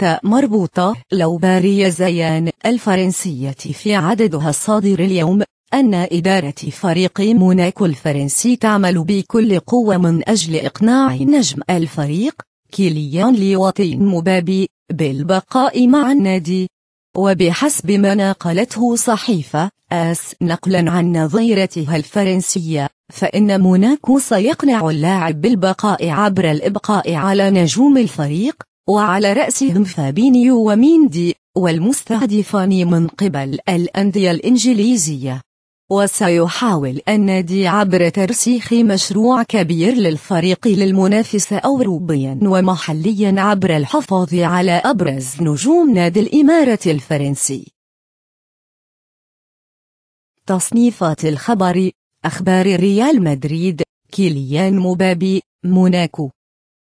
تاء مربوطة لو باري زيان الفرنسية في عددها الصادر اليوم أن إدارة فريق موناكو الفرنسي تعمل بكل قوة من أجل إقناع نجم الفريق كيليان ليواتي مبابي بالبقاء مع النادي وبحسب ما ناقلته صحيفة آس نقلا عن نظيرتها الفرنسية فإن موناكو سيقنع اللاعب بالبقاء عبر الإبقاء على نجوم الفريق وعلى رأسهم فابينيو وميندي والمستهدفان من قبل الأندية الإنجليزية وسيحاول النادي عبر ترسيخ مشروع كبير للفريق للمنافسة أوروبيا ومحليا عبر الحفاظ على أبرز نجوم نادي الإمارة الفرنسي تصنيفات الخبر أخبار ريال مدريد كيليان مبابي موناكو